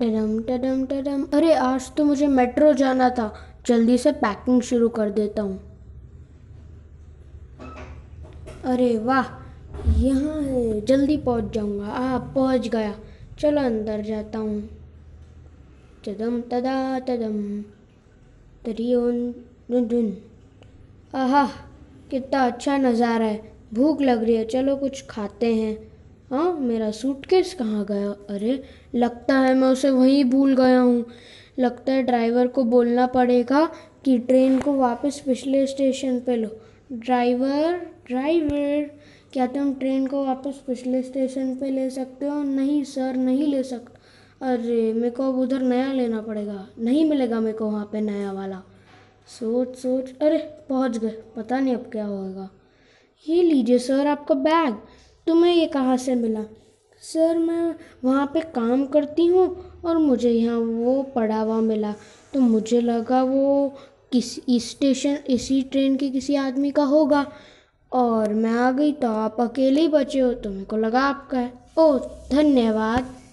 टडम टडम टडम अरे आज तो मुझे मेट्रो जाना था जल्दी से पैकिंग शुरू कर देता हूँ अरे वाह यहाँ है जल्दी पहुँच जाऊँगा आ पहुँच गया चलो अंदर जाता हूँ तदम तदा तदम तरी ओन आह कितना अच्छा नज़ारा है भूख लग रही है चलो कुछ खाते हैं हाँ मेरा सूटकेस कहाँ गया अरे लगता है मैं उसे वहीं भूल गया हूँ लगता है ड्राइवर को बोलना पड़ेगा कि ट्रेन को वापस पिछले स्टेशन पे लो ड्राइवर ड्राइवर क्या तुम ट्रेन को वापस पिछले स्टेशन पे ले सकते हो नहीं सर नहीं ले सकते अरे मेरे को अब उधर नया लेना पड़ेगा नहीं मिलेगा मेरे को वहाँ पे नया वाला सोच सोच अरे पहुँच गए पता नहीं अब क्या होगा ये लीजिए सर आपका बैग तुम्हें तो ये कहाँ से मिला सर मैं वहाँ पे काम करती हूँ और मुझे यहाँ वो पड़ा हुआ मिला तो मुझे लगा वो किस इस स्टेशन इसी ट्रेन के किसी आदमी का होगा और मैं आ गई तो आप अकेले ही बचे हो तो मेरे को लगा आपका है ओ धन्यवाद